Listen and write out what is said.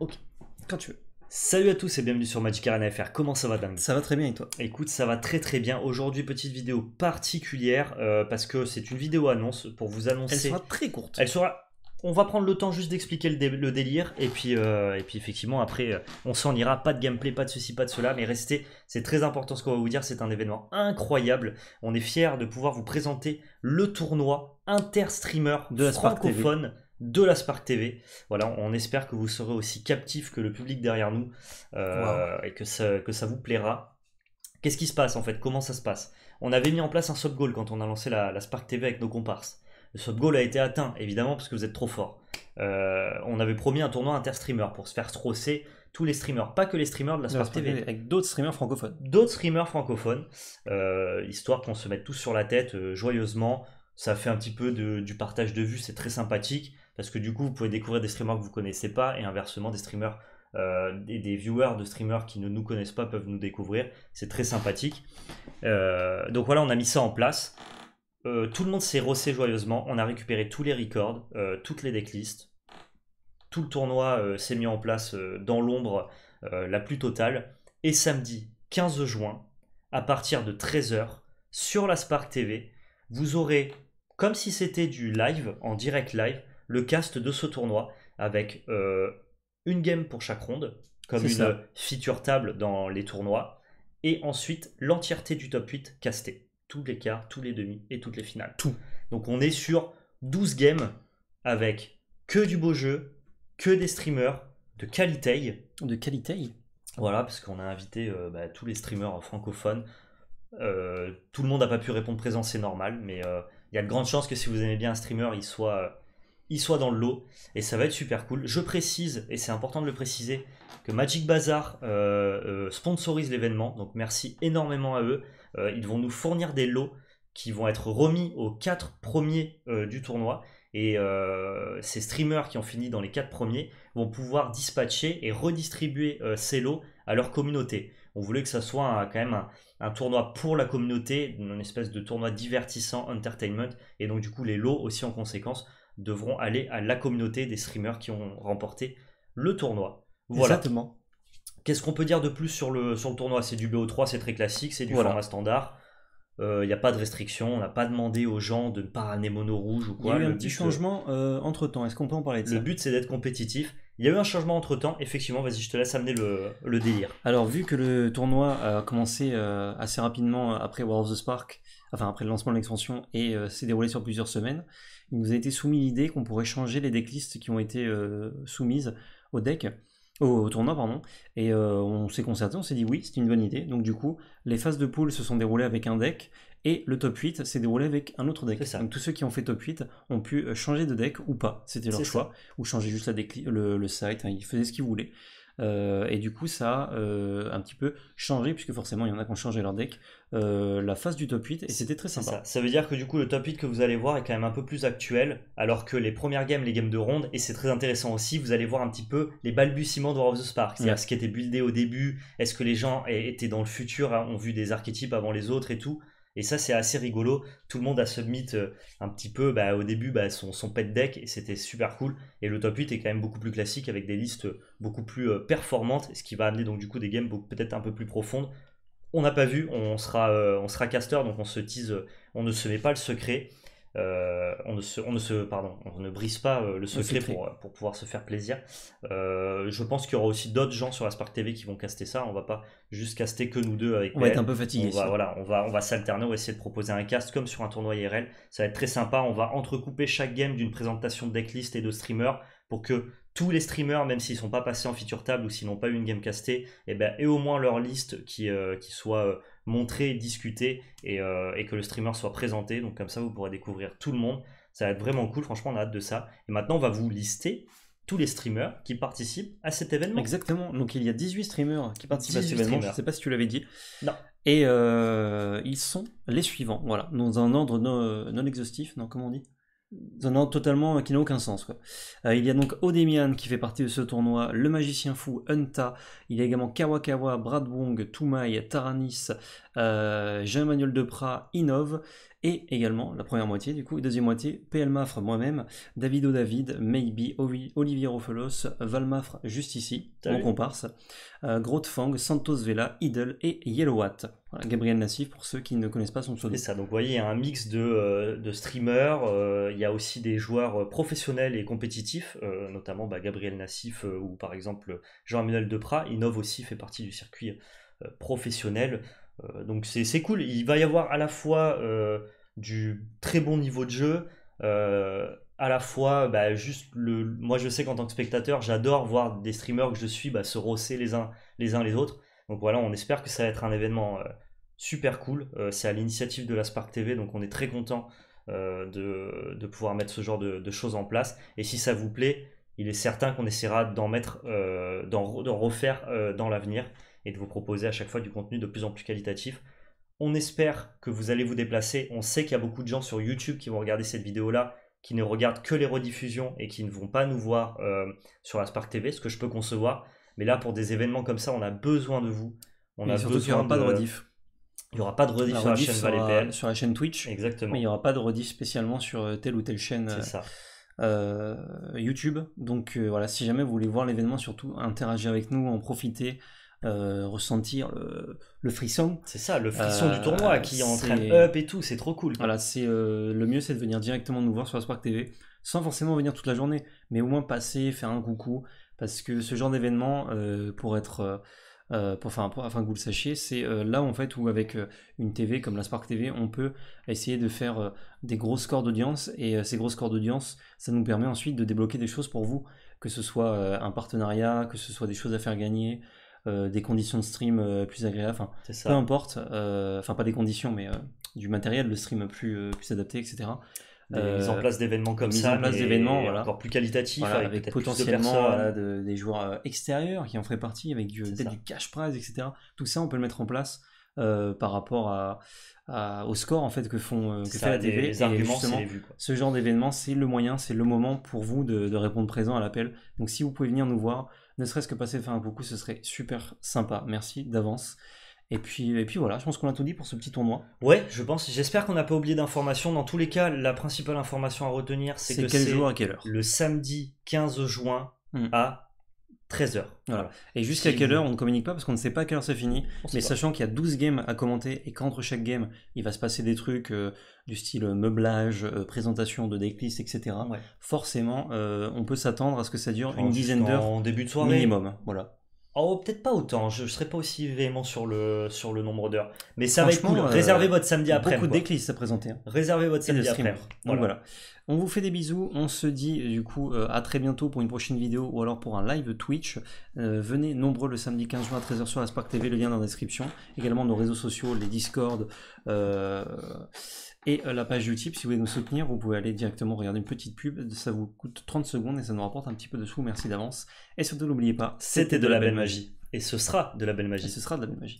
Ok, quand tu veux. Salut à tous et bienvenue sur Magic Arena FR. Comment ça va, dingue Ça va très bien et toi Écoute, ça va très très bien. Aujourd'hui, petite vidéo particulière euh, parce que c'est une vidéo annonce pour vous annoncer. Elle sera très courte. Elle sera. On va prendre le temps juste d'expliquer le, délire et puis, euh, et puis effectivement après euh, on s'en ira, pas de gameplay, pas de ceci, pas de cela, mais restez, c'est très important ce qu'on va vous dire, c'est un événement incroyable, on est fiers de pouvoir vous présenter le tournoi interstreamer de francophone de la Spark TV. Voilà, on espère que vous serez aussi captifs que le public derrière nous euh, et que ça, que ça vous plaira. Qu'est-ce qui se passe en fait Comment ça se passe On avait mis en place un sub goal quand on a lancé la, Spark TV avec nos comparses. Le sub goal a été atteint évidemment parce que vous êtes trop forts euh, on avait promis un tournoi interstreamer pour se faire trosser tous les streamers, pas que les streamers de la Spark TV. Avec d'autres streamers francophones. D'autres streamers francophones, euh, histoire qu'on se mette tous sur la tête joyeusement. Ça fait un petit peu du partage de vues, c'est très sympathique. Parce que du coup, vous pouvez découvrir des streamers que vous connaissez pas et inversement, des streamers euh, des, viewers de streamers qui ne nous connaissent pas peuvent nous découvrir. C'est très sympathique. Euh, donc voilà, on a mis ça en place. Euh, tout le monde s'est rossé joyeusement. On a récupéré tous les records, toutes les decklists. Tout le tournoi s'est mis en place dans l'ombre la plus totale. Et samedi 15 juin, à partir de 13h, sur la Spark TV, vous aurez, comme si c'était du live, en direct live, le cast de ce tournoi avec euh, une game pour chaque ronde, comme une feature table dans les tournois, et ensuite l'entièreté du top 8 casté. Tous les quarts, tous les demi et toutes les finales. Tout. Donc on est sur 12 games avec que du beau jeu, que des streamers de qualité. De qualité Voilà, parce qu'on a invité euh, bah, tous les streamers francophones. Euh, tout le monde n'a pas pu répondre présent, c'est normal, mais il y a de grandes chances que si vous aimez bien un streamer, il soit il soit dans le lot et ça va être super cool. Je précise, et c'est important de le préciser, que Magic Bazaar euh, euh, sponsorise l'événement, donc merci énormément à eux. Euh, ils vont nous fournir des lots qui vont être remis aux quatre premiers du tournoi. Et ces streamers qui ont fini dans les quatre premiers vont pouvoir dispatcher et redistribuer ces lots à leur communauté. On voulait que ça soit quand même un, un, tournoi pour la communauté, une espèce de tournoi divertissant, entertainment, et donc du coup les lots aussi en conséquence devront aller à la communauté des streamers qui ont remporté le tournoi. Voilà. Exactement. Qu'est-ce qu'on peut dire de plus sur le, sur tournoi C'est du BO3, c'est très classique, c'est du format standard. Il euh, n'y a pas de restriction, on n'a pas demandé aux gens de ne pas ramener mono rouge ou quoi. Il y a eu un petit euh, changement euh, entre temps, est-ce qu'on peut en parler Le but c'est d'être compétitif il y a eu un changement entre temps, effectivement, vas-y, je te laisse amener le, le, délire. Alors, vu que le tournoi a commencé euh, assez rapidement euh, après War of the Spark, enfin après le lancement de l'expansion, et euh, s'est déroulé sur plusieurs semaines, il nous a été soumis l'idée qu'on pourrait changer les decklists qui ont été soumises au deck au tournoi, pardon, et euh, on s'est concerté, on s'est dit oui, c'est une bonne idée. Donc du coup, les phases de poule se sont déroulées avec un deck et le top 8 s'est déroulé avec un autre deck. Donc tous ceux qui ont fait top 8 ont pu euh, changer de deck ou pas, c'était leur choix, ou changer juste le, site, hein, ils faisaient ce qu'ils voulaient. Euh, et du coup, ça a euh, un petit peu changé, puisque forcément, il y en a qui ont changé leur deck, euh, la phase du top 8, et c'était très sympa. Ça. veut dire que du coup, le top 8 que vous allez voir est quand même un peu plus actuel, alors que les premières games, les games de ronde, et c'est très intéressant aussi, vous allez voir un petit peu les balbutiements de War of the Spark, c'est-à-dire ce qui était buildé au début, est-ce que les gens étaient dans le futur, hein, ont vu des archétypes avant les autres et tout. Et ça, c'est assez rigolo. Tout le monde a submit euh, un petit peu bah, au début, bah, son, pet deck, et c'était super cool. Et le top 8 est quand même beaucoup plus classique avec des listes beaucoup plus euh, performantes, ce qui va amener donc du coup des games peut-être un peu plus profondes. On n'a pas vu, on sera, euh, on sera caster, donc on se tease, on ne se met pas le secret. Euh, on, ne ne se, pardon, on ne brise pas euh, le secret, Pour, pouvoir se faire plaisir. Euh, je pense qu'il y aura aussi d'autres gens sur la Spark TV qui vont caster ça. On va pas juste caster que nous deux avec. On va être un peu fatigué. On voilà, on va, on va s'alterner, on va essayer de proposer un cast comme sur un tournoi IRL. Ça va être très sympa. On va entrecouper chaque game d'une présentation de decklist et de streamer pour que tous les streamers, même s'ils sont pas passés en feature table ou s'ils n'ont pas eu une game castée, et eh ben, aient au moins leur liste qui, qui soit montrer, discuter euh, et, que le streamer soit présenté. Donc comme ça, vous pourrez découvrir tout le monde. Ça va être vraiment cool, franchement, on a hâte de ça. Et maintenant, on va vous lister tous les streamers qui participent à cet événement. Exactement, donc il y a 18 streamers qui participent à cet événement, je ne sais pas si tu l'avais dit. Non. Et euh, ils sont les suivants, voilà, dans un ordre non, non exhaustif, non, comment on dit totalement qui n'a aucun sens. Quoi. Euh, il y a donc Odemian qui fait partie de ce tournoi, le magicien fou Hunta il y a également Kawakawa, Brad Wong, Tumai Taranis, euh, Jean-Emmanuel Deprat, Inov, et également la première moitié du coup, et deuxième moitié, PL moi-même, Davido David, Maybe, Olivier Ophelos Valmafre juste ici, mon comparse, euh, Grotefang, Santos Vela, Idle et Yellow watt Gabriel Nassif pour ceux qui ne connaissent pas son pseudo. C'est ça, donc vous voyez, il y a un mix de, euh, de streamers, euh, il y a aussi des joueurs euh, professionnels et compétitifs, notamment bah, Gabriel Nassif ou par exemple Jean-Emmanuel Deprat, Innov aussi fait partie du circuit professionnel. Euh, donc c'est cool. Il va y avoir à la fois euh, du très bon niveau de jeu, euh, à la fois bah, juste le. Moi je sais qu'en tant que spectateur, j'adore voir des streamers que je suis bah, se rosser les uns les autres. Donc voilà, on espère que ça va être un événement super cool. c'est à l'initiative de la Spark TV, donc on est très content de, pouvoir mettre ce genre de, choses en place. Et si ça vous plaît, il est certain qu'on essaiera d'en refaire dans l'avenir et de vous proposer à chaque fois du contenu de plus en plus qualitatif. On espère que vous allez vous déplacer. On sait qu'il y a beaucoup de gens sur YouTube qui vont regarder cette vidéo-là, qui ne regardent que les rediffusions et qui ne vont pas nous voir euh, sur la Spark TV, ce que je peux concevoir. Mais là, pour des événements comme ça, on a besoin de vous. On a surtout il n'y aura pas de rediff. Il n'y aura pas de rediff, sur, la chaîne sur Twitch. Exactement. il n'y aura pas de rediff spécialement sur euh, telle ou telle chaîne. Euh, ça. YouTube. Donc voilà, si jamais vous voulez voir l'événement, surtout interagir avec nous, en profiter. Euh, ressentir le, frisson. C'est ça, le frisson euh, du tournoi qui est en up et tout, c'est trop cool. Voilà, c'est euh, le mieux, c'est de venir directement nous voir sur la Spark TV, sans forcément venir toute la journée, mais au moins passer, faire un coucou, parce que ce genre d'événement, pour être, pour, afin que vous le sachiez, c'est là en fait où avec une TV comme la Spark TV, on peut essayer de faire des gros scores d'audience, et ces gros scores d'audience, ça nous permet ensuite de débloquer des choses pour vous, que ce soit un partenariat, que ce soit des choses à faire gagner. Euh, des conditions de stream euh, plus agréables, peu importe, euh, enfin pas des conditions, mais du matériel, le stream plus, plus adapté, etc. Des en place d'événements comme ça, d'événements, encore plus qualitatifs, avec, potentiellement des joueurs extérieurs qui en feraient partie, avec du, peut-être du cash prize, etc. Tout ça, on peut le mettre en place par rapport à, au score en fait que font que fait la TV. justement, ce genre d'événement, c'est le moyen, c'est le moment pour vous de, de répondre présent à l'appel. Donc si vous pouvez venir nous voir, ne serait-ce que passer de faire un coucou, ce serait super sympa. Merci d'avance. Et puis, et puis voilà, je pense qu'on a tout dit pour ce petit tournoi. Ouais, je pense. J'espère qu'on n'a pas oublié d'informations. Dans tous les cas, la principale information à retenir, c'est que c'est le samedi 15 juin hmm. à 13h. Voilà. Et jusqu'à quelle heure on ne communique pas parce qu'on ne sait pas à quelle heure ça finit. Mais sachant qu'il y a 12 games à commenter et qu'entre chaque game, il va se passer des trucs euh, du style euh, meublage, euh, présentation de decklist, etc. Forcément, on peut s'attendre à ce que ça dure une dizaine d'heures. En début de soirée. Minimum. Voilà. Oh, peut-être pas autant, je ne serai pas aussi véhément sur le, sur le nombre d'heures. Mais ça va être cool. Euh, Réservez votre samedi après. Beaucoup de à présenter. Hein. Réservez votre samedi après. Voilà. voilà. On vous fait des bisous. On se dit euh, du coup euh, à très bientôt pour une prochaine vidéo ou alors pour un live Twitch. venez nombreux le samedi 15 juin à 13h sur Aspark TV, le lien dans la description. Également nos réseaux sociaux, les Discord et euh, la page YouTube, Si vous voulez nous soutenir, vous pouvez aller directement regarder une petite pub. Ça vous coûte 30 secondes et ça nous rapporte un petit peu de sous. Merci d'avance. Et surtout, n'oubliez pas, c'était de la belle magie. Et ce sera de la belle magie. Et ce sera de la belle magie.